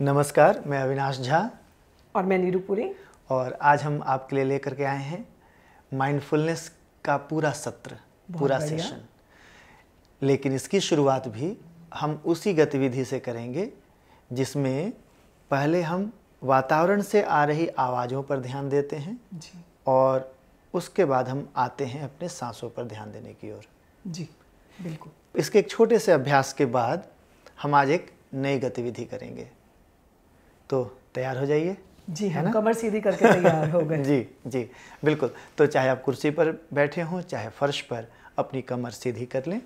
नमस्कार मैं अविनाश झा और मैं नीरू पुरी और आज हम आपके लिए लेकर के आए हैं माइंडफुलनेस का पूरा सत्र पूरा सेशन लेकिन इसकी शुरुआत भी हम उसी गतिविधि से करेंगे जिसमें पहले हम वातावरण से आ रही आवाज़ों पर ध्यान देते हैं जी और उसके बाद हम आते हैं अपने सांसों पर ध्यान देने की ओर जी बिल्कुल इसके एक छोटे से अभ्यास के बाद हम आज एक नई गतिविधि करेंगे तो तैयार हो जाइए जी है ना कमर सीधी करके तैयार हो गए जी जी बिल्कुल तो चाहे आप कुर्सी पर बैठे हों चाहे फर्श पर अपनी कमर सीधी कर लें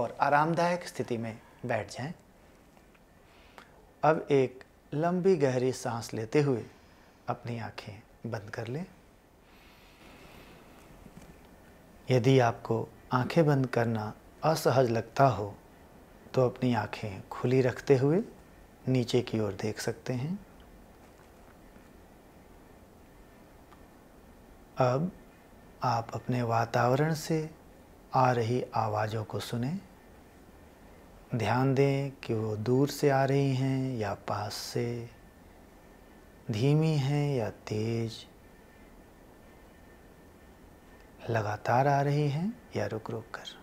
और आरामदायक स्थिति में बैठ जाएं। अब एक लंबी गहरी सांस लेते हुए अपनी आंखें बंद कर लें यदि आपको आंखें बंद करना असहज लगता हो तो अपनी आंखें खुली रखते हुए नीचे की ओर देख सकते हैं अब आप अपने वातावरण से आ रही आवाज़ों को सुने ध्यान दें कि वो दूर से आ रही हैं या पास से धीमी हैं या तेज लगातार आ रही हैं या रुक रुक कर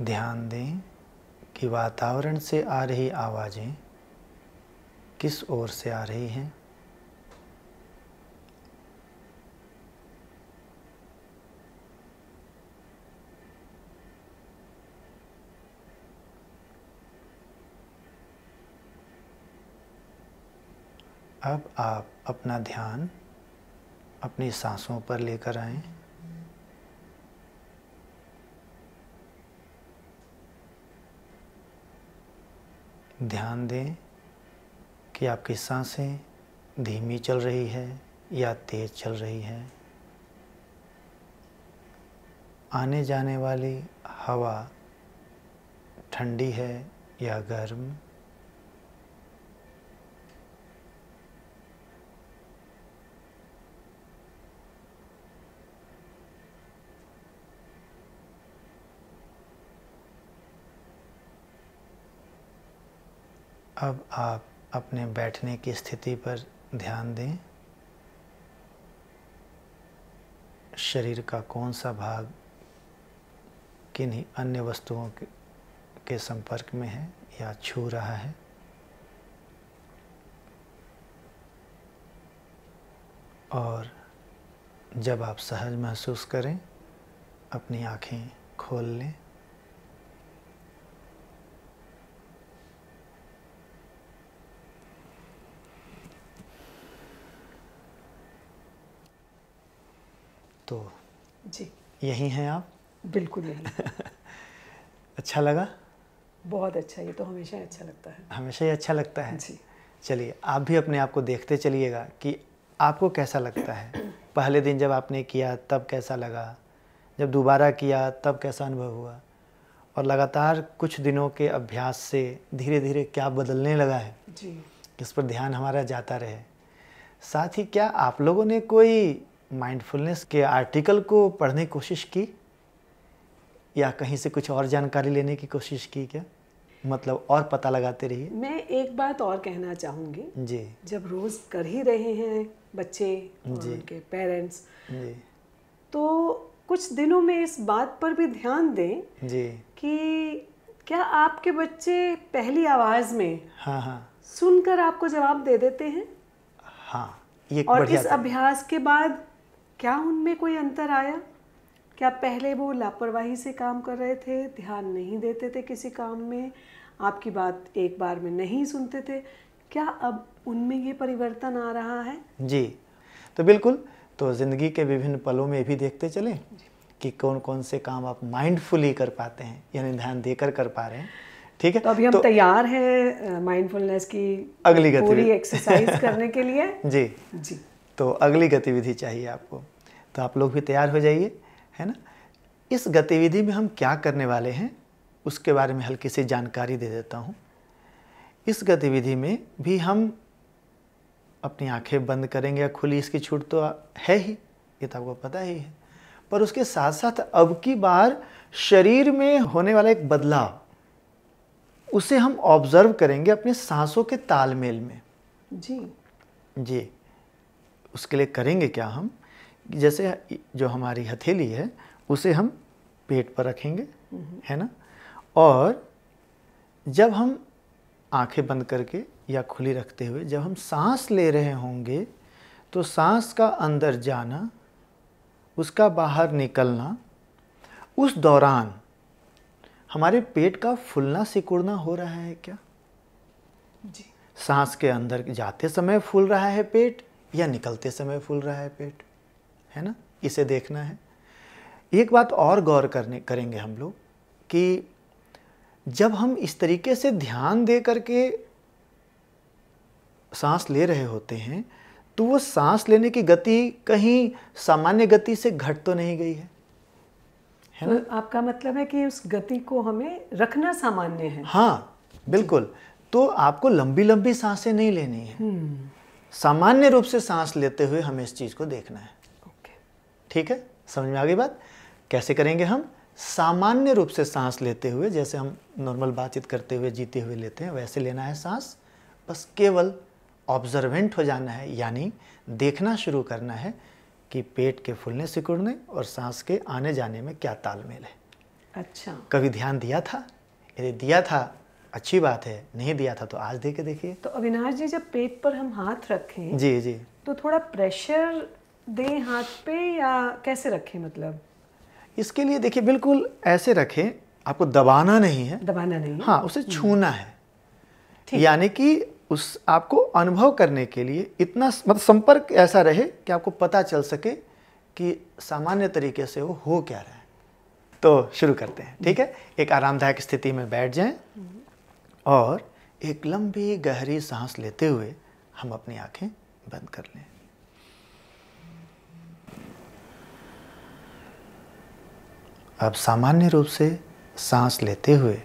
ध्यान दें कि वातावरण से आ रही आवाज़ें किस ओर से आ रही हैं अब आप अपना ध्यान अपनी सांसों पर लेकर आएं ध्यान दें कि आपकी सांसें धीमी चल रही है या तेज चल रही है आने जाने वाली हवा ठंडी है या गर्म अब आप अपने बैठने की स्थिति पर ध्यान दें शरीर का कौन सा भाग किन्हीं अन्य वस्तुओं के संपर्क में है या छू रहा है और जब आप सहज महसूस करें अपनी आँखें खोल लें तो जी यही हैं आप बिल्कुल यही अच्छा लगा बहुत अच्छा ये तो हमेशा ही अच्छा लगता है हमेशा ही अच्छा लगता है जी चलिए आप भी अपने आप को देखते चलिएगा कि आपको कैसा लगता है पहले दिन जब आपने किया तब कैसा लगा जब दोबारा किया तब कैसा अनुभव हुआ और लगातार कुछ दिनों के अभ्यास से धीरे धीरे क्या बदलने लगा है जी इस पर ध्यान हमारा जाता रहे साथ ही क्या आप लोगों ने कोई माइंडफुलनेस के आर्टिकल को पढ़ने की कोशिश की या कहीं से कुछ और जानकारी लेने की कोशिश की क्या मतलब और पता लगाते रहिए मैं एक बात और कहना चाहूँगी जी जब रोज़ कर ही रहे हैं बच्चे जी उनके पेरेंट्स जी तो कुछ दिनों में इस बात पर भी ध्यान दें जी कि क्या आपके बच्चे पहली आवाज़ में हाँ हाँ सुनकर आपको जवाब दे देते हैं हाँ ये और इस अभ्यास के बाद क्या उनमें कोई अंतर आया क्या पहले वो लापरवाही से काम कर रहे थे ध्यान नहीं देते थे किसी काम में आपकी बात एक बार में नहीं सुनते थे क्या अब उनमें ये परिवर्तन आ रहा है जी तो बिल्कुल तो ज़िंदगी के विभिन्न पलों में भी देखते चले कि कौन कौन से काम आप माइंडफुली कर पाते हैं यानी ध्यान देकर कर पा रहे हैं ठीक है तो अभी हम तो, तैयार हैं माइंडफुलनेस की अगली गति एक्सरसाइज करने के लिए जी जी तो अगली गतिविधि चाहिए आपको तो आप लोग भी तैयार हो जाइए है ना इस गतिविधि में हम क्या करने वाले हैं उसके बारे में हल्की सी जानकारी दे देता हूँ इस गतिविधि में भी हम अपनी आंखें बंद करेंगे या खुली इसकी छूट तो है ही ये तो आपको पता ही है पर उसके साथ साथ अब की बार शरीर में होने वाला एक बदलाव उसे हम ऑब्जर्व करेंगे अपने सांसों के तालमेल में जी जी उसके लिए करेंगे क्या हम जैसे जो हमारी हथेली है उसे हम पेट पर रखेंगे हम्म। है ना और जब हम आंखें बंद करके या खुली रखते हुए जब हम सांस ले रहे होंगे तो सांस का अंदर जाना उसका बाहर निकलना उस दौरान हमारे पेट का फूलना सिकुड़ना हो रहा है क्या जी सांस के अंदर जाते समय फूल रहा है पेट या निकलते समय फूल रहा है पेट है ना इसे देखना है एक बात और गौर करने करेंगे हम लोग कि जब हम इस तरीके से ध्यान दे करके सांस ले रहे होते हैं तो वो सांस लेने की गति कहीं सामान्य गति से घट तो नहीं गई है है ना तो आपका मतलब है कि उस गति को हमें रखना सामान्य है हाँ बिल्कुल तो आपको लंबी लंबी सांसें नहीं लेनी है हम्म। सामान्य रूप से सांस लेते हुए हमें इस चीज़ को देखना है ओके ठीक है समझ में आ गई बात कैसे करेंगे हम सामान्य रूप से सांस लेते हुए जैसे हम नॉर्मल बातचीत करते हुए जीते हुए लेते हैं वैसे लेना है सांस बस केवल ऑब्जर्वेंट हो जाना है यानी देखना शुरू करना है कि पेट के फूलने सिकुड़ने और सांस के आने जाने में क्या तालमेल है अच्छा कभी ध्यान दिया था यदि दिया था अच्छी बात है नहीं दिया था तो आज दे के देखिए तो अविनाश जी जब पेट पर हम हाथ रखें जी जी तो थोड़ा प्रेशर दें हाथ पे या कैसे रखें मतलब इसके लिए देखिए बिल्कुल ऐसे रखें आपको दबाना नहीं है दबाना नहीं हाँ उसे हम्म। छूना है यानी कि उस आपको अनुभव करने के लिए इतना मतलब संपर्क ऐसा रहे कि आपको पता चल सके कि सामान्य तरीके से वो हो क्या रहा है तो शुरू करते हैं ठीक है एक आरामदायक स्थिति में बैठ जाएं हम्म। और एक लंबी गहरी सांस लेते हुए हम अपनी आंखें बंद कर लें अब सामान्य रूप से सांस लेते हुए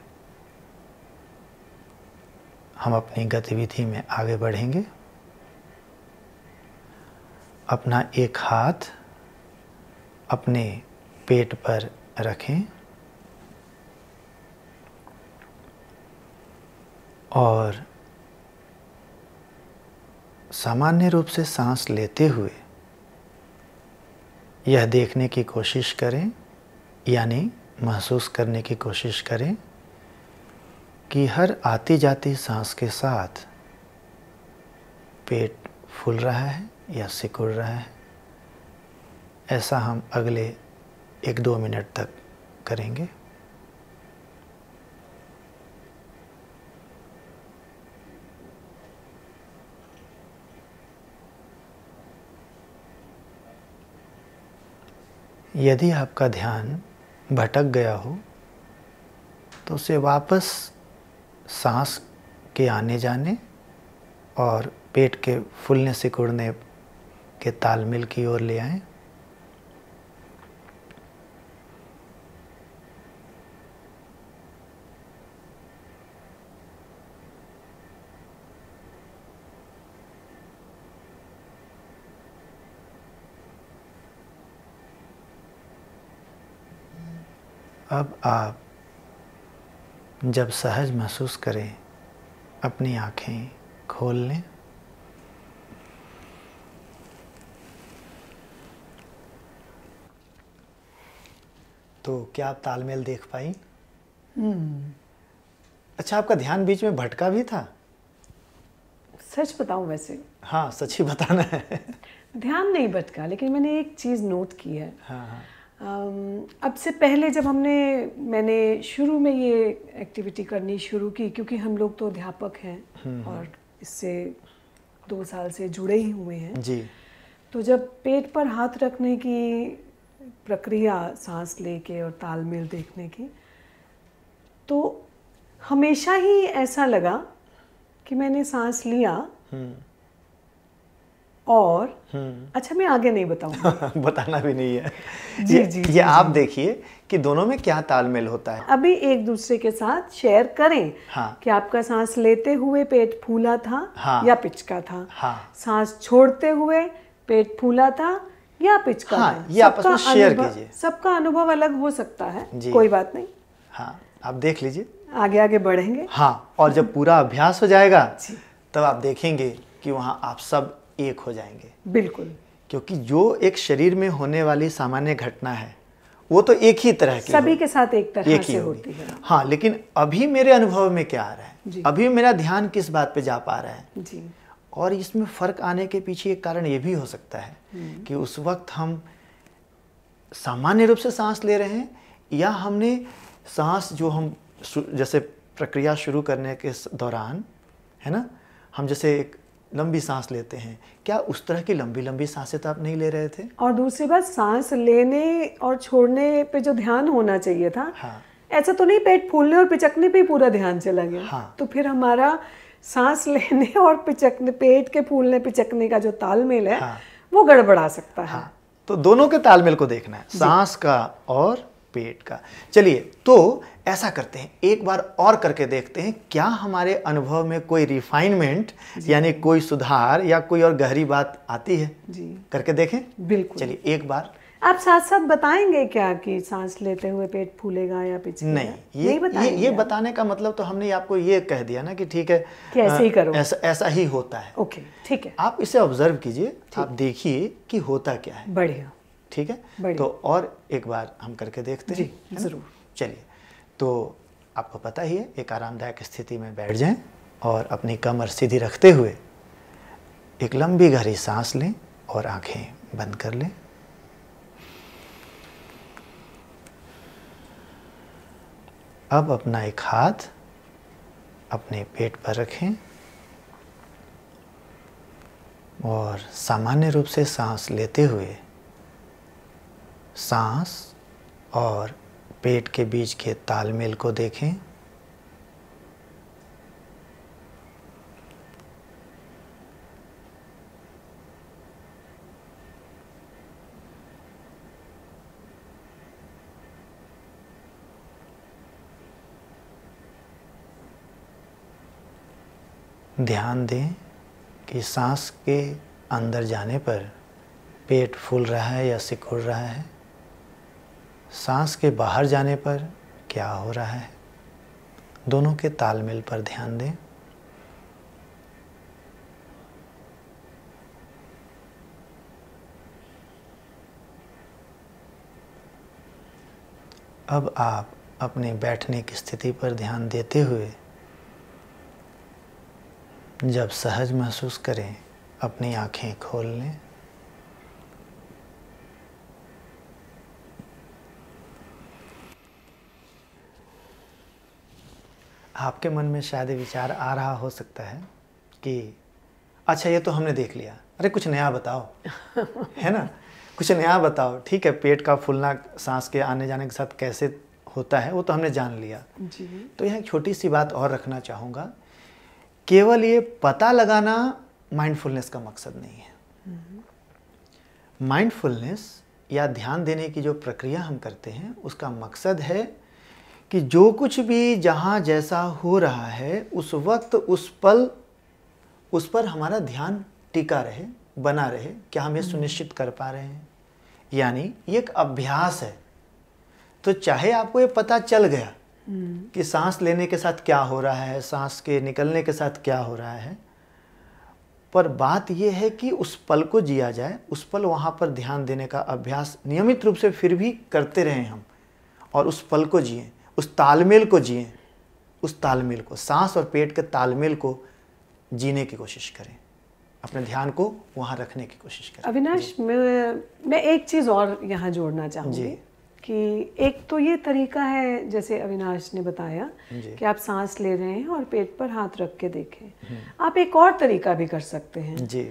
हम अपनी गतिविधि में आगे बढ़ेंगे अपना एक हाथ अपने पेट पर रखें और सामान्य रूप से सांस लेते हुए यह देखने की कोशिश करें यानी महसूस करने की कोशिश करें कि हर आती जाती सांस के साथ पेट फूल रहा है या सिकुड़ रहा है ऐसा हम अगले एक दो मिनट तक करेंगे यदि आपका ध्यान भटक गया हो तो उसे वापस सांस के आने जाने और पेट के फूलने सिकुड़ने के तालमेल की ओर ले आएं अब आप जब सहज महसूस करें अपनी आँखें खोल लें तो क्या आप तालमेल देख पाई हम्म। अच्छा आपका ध्यान बीच में भटका भी था सच बताऊं वैसे हाँ सच ही बताना है ध्यान नहीं भटका लेकिन मैंने एक चीज नोट की है हाँ हाँ अब से पहले जब हमने मैंने शुरू में ये एक्टिविटी करनी शुरू की क्योंकि हम लोग तो अध्यापक हैं हम्म, हम्म। और इससे दो साल से जुड़े ही हुए हैं जी तो जब पेट पर हाथ रखने की प्रक्रिया सांस लेके और तालमेल देखने की तो हमेशा ही ऐसा लगा कि मैंने सांस लिया हम्म। और हम्म। अच्छा मैं आगे नहीं बताऊंगा बताना भी नहीं है जी ये, जी ये जी, आप देखिए कि दोनों में क्या तालमेल होता है अभी एक दूसरे के साथ शेयर करें हाँ। कि आपका सांस लेते हुए पेट फूला था हाँ। या पिचका था हाँ। सांस छोड़ते हुए पेट फूला था या पिचका हाँ, था ये आपस में शेयर कीजिए सबका अनुभव अलग हो सकता है कोई बात नहीं हाँ आप देख लीजिए आगे आगे बढ़ेंगे हाँ और जब पूरा अभ्यास हो जाएगा तब आप देखेंगे कि वहाँ आप सब एक हो जाएंगे बिल्कुल क्योंकि जो एक शरीर में होने वाली सामान्य घटना है वो तो एक ही तरह की सभी के साथ एक तरह एक से होती है हाँ लेकिन अभी मेरे अनुभव में क्या आ रहा है अभी मेरा ध्यान किस बात पे जा पा रहा है जी। और इसमें फर्क आने के पीछे एक कारण ये भी हो सकता है हम्म। कि उस वक्त हम सामान्य रूप से सांस ले रहे हैं या हमने सांस जो हम जैसे प्रक्रिया शुरू करने के दौरान है ना हम जैसे एक लंबी सांस लेते हैं क्या उस तरह की लंबी लंबी सांसें तो आप नहीं ले रहे थे और दूसरी बात सांस लेने और छोड़ने पे जो ध्यान होना चाहिए था हाँ। ऐसा तो नहीं पेट फूलने और पिचकने पे पूरा ध्यान चला गया हाँ। तो फिर हमारा सांस लेने और पिचकने पेट के फूलने पिचकने का जो तालमेल है हाँ। वो गड़बड़ा सकता है हाँ। तो दोनों के तालमेल को देखना है सांस का और पेट का चलिए तो ऐसा करते हैं एक बार और करके देखते हैं क्या हमारे अनुभव में कोई रिफाइनमेंट यानी कोई सुधार या कोई और गहरी बात आती है जी करके देखें बिल्कुल चलिए एक बार आप साथ साथ बताएंगे क्या कि सांस लेते हुए पेट फूलेगा या पीछे नहीं ये नहीं ये ये, ये बताने का मतलब तो हमने आपको ये कह दिया ना कि ठीक है कि ऐसे ही करो ऐसा ऐसा ही होता है ओके ठीक है आप इसे ऑब्जर्व कीजिए आप देखिए कि होता क्या है बढ़िया ठीक है तो और एक बार हम करके देखते हैं जरूर चलिए तो आपको पता ही है एक आरामदायक स्थिति में बैठ जाएं और अपनी कमर सीधी रखते हुए एक लंबी गहरी सांस लें और आंखें बंद कर लें अब अपना एक हाथ अपने पेट पर रखें और सामान्य रूप से सांस लेते हुए सांस और पेट के बीच के तालमेल को देखें ध्यान दें कि सांस के अंदर जाने पर पेट फूल रहा है या सिकुड़ रहा है सांस के बाहर जाने पर क्या हो रहा है दोनों के तालमेल पर ध्यान दें अब आप अपने बैठने की स्थिति पर ध्यान देते हुए जब सहज महसूस करें अपनी आंखें खोल लें आपके मन में शायद विचार आ रहा हो सकता है कि अच्छा ये तो हमने देख लिया अरे कुछ नया बताओ है ना कुछ नया बताओ ठीक है पेट का फूलना सांस के आने जाने के साथ कैसे होता है वो तो हमने जान लिया जी। तो यह एक छोटी सी बात और रखना चाहूँगा केवल ये पता लगाना माइंडफुलनेस का मकसद नहीं है माइंडफुलनेस हम्म। या ध्यान देने की जो प्रक्रिया हम करते हैं उसका मकसद है कि जो कुछ भी जहाँ जैसा हो रहा है उस वक्त उस पल उस पर हमारा ध्यान टिका रहे बना रहे क्या हम ये हम्म। सुनिश्चित कर पा रहे हैं यानी ये एक अभ्यास है तो चाहे आपको ये पता चल गया हम्म। कि सांस लेने के साथ क्या हो रहा है सांस के निकलने के साथ क्या हो रहा है पर बात यह है कि उस पल को जिया जाए उस पल वहाँ पर ध्यान देने का अभ्यास नियमित रूप से फिर भी करते रहें हम और उस पल को जिए उस तालमेल को जिए उस तालमेल को सांस और पेट के तालमेल को जीने की कोशिश करें अपने ध्यान को वहाँ रखने की कोशिश करें अविनाश मैं मैं एक चीज़ और यहाँ जोड़ना चाहूँगी कि एक तो ये तरीका है जैसे अविनाश ने बताया कि आप सांस ले रहे हैं और पेट पर हाथ रख के देखें हम्म। आप एक और तरीका भी कर सकते हैं जी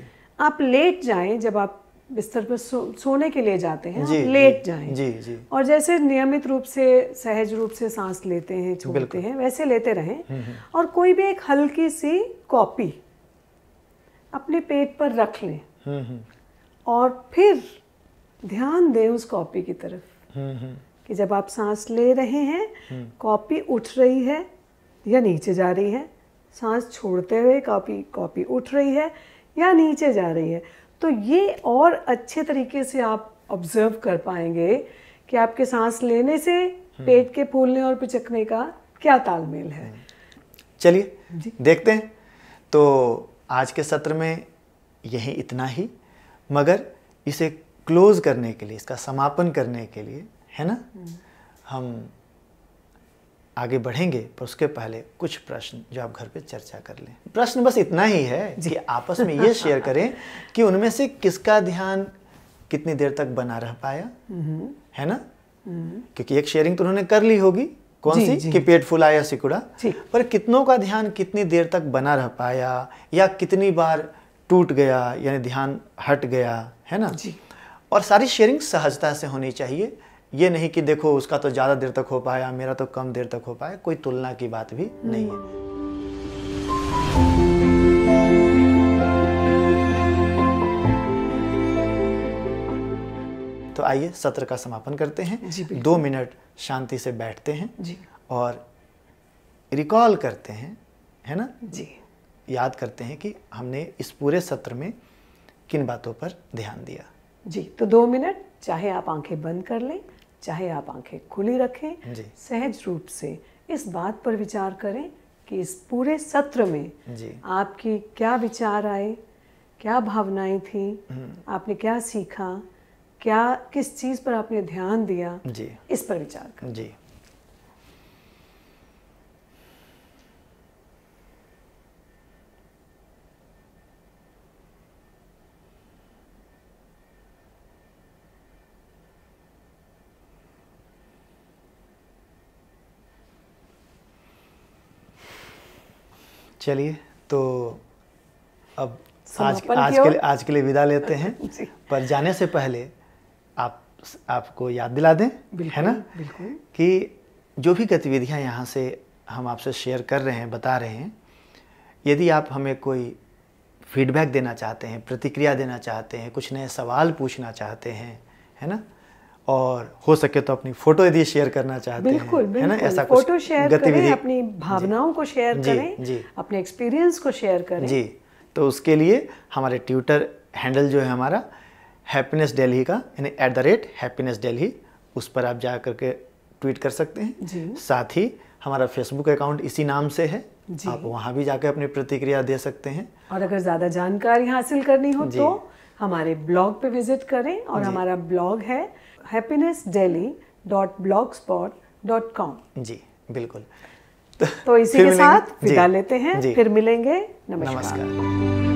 आप लेट जाएं जब आप बिस्तर पर सो, सोने के लिए जाते हैं जी, लेट जाए जी जी और जैसे नियमित रूप से सहज रूप से सांस लेते हैं छोड़ते हैं वैसे लेते रहें हम्म, हम्म। और कोई भी एक हल्की सी कॉपी अपने पेट पर रख लें हम्म, और फिर ध्यान दें उस कॉपी की तरफ कि जब आप सांस ले रहे हैं कॉपी उठ रही है या नीचे जा रही है सांस छोड़ते हुए कॉपी कॉपी उठ रही है या नीचे जा रही है तो ये और अच्छे तरीके से आप ऑब्जर्व कर पाएंगे कि आपके सांस लेने से हम्म। पेट के फूलने और पिचकने का क्या तालमेल है हम्म। चलिए देखते हैं तो आज के सत्र में यही इतना ही मगर इसे क्लोज करने के लिए इसका समापन करने के लिए है ना हम्म। हम आगे बढ़ेंगे पर उसके पहले कुछ प्रश्न जो आप घर पे चर्चा कर लें प्रश्न बस इतना ही है कि आपस में ये शेयर करें कि उनमें से किसका ध्यान कितनी देर तक बना रह पाया हम्म। है ना हम्म। क्योंकि एक शेयरिंग तो उन्होंने कर ली होगी कौन जी, सी जी. कि पेट फुल आया सिकुड़ा पर कितनों का ध्यान कितनी देर तक बना रह पाया या कितनी बार टूट गया यानी ध्यान हट गया है ना जी और सारी शेयरिंग सहजता से होनी चाहिए ये नहीं कि देखो उसका तो ज़्यादा देर तक हो पाया मेरा तो कम देर तक हो पाया कोई तुलना की बात भी नहीं है तो आइए सत्र का समापन करते हैं दो मिनट शांति से बैठते हैं जी। और रिकॉल करते हैं है ना जी याद करते हैं कि हमने इस पूरे सत्र में किन बातों पर ध्यान दिया जी तो दो मिनट चाहे आप आंखें बंद कर लें चाहे आप आंखें खुली रखें सहज रूप से इस बात पर विचार करें कि इस पूरे सत्र में आपकी क्या विचार आए क्या भावनाएं थी हम्म। आपने क्या सीखा क्या किस चीज़ पर आपने ध्यान दिया जी इस पर विचार करें जी चलिए तो अब आज आज के लिए आज के लिए विदा लेते हैं पर जाने से पहले आप आपको याद दिला दें है ना कि जो भी गतिविधियां यहाँ से हम आपसे शेयर कर रहे हैं बता रहे हैं यदि आप हमें कोई फीडबैक देना चाहते हैं प्रतिक्रिया देना चाहते हैं कुछ नए सवाल पूछना चाहते हैं है ना और हो सके तो अपनी फोटो यदि शेयर करना चाहते हैं बिल्कुल, है ना ऐसा फोटो शेयर गतिविधि अपनी भावनाओं को शेयर करें जी अपने एक्सपीरियंस को शेयर करें जी तो उसके लिए हमारे ट्विटर हैंडल जो है हमारा हैप्पीनेस डेली का यानी at the rate happiness daily उस पर आप जा करके ट्वीट कर सकते हैं जी साथ ही हमारा फेसबुक अकाउंट इसी नाम से है जी। आप वहाँ भी जाकर अपनी प्रतिक्रिया दे सकते हैं और अगर ज़्यादा जानकारी हासिल करनी हो तो हमारे ब्लॉग पे विजिट करें और हमारा ब्लॉग है happinessdelhi.blogspot.com जी बिल्कुल तो, तो इसी के साथ विदा लेते हैं फिर मिलेंगे नमस्कार, नमस्कार।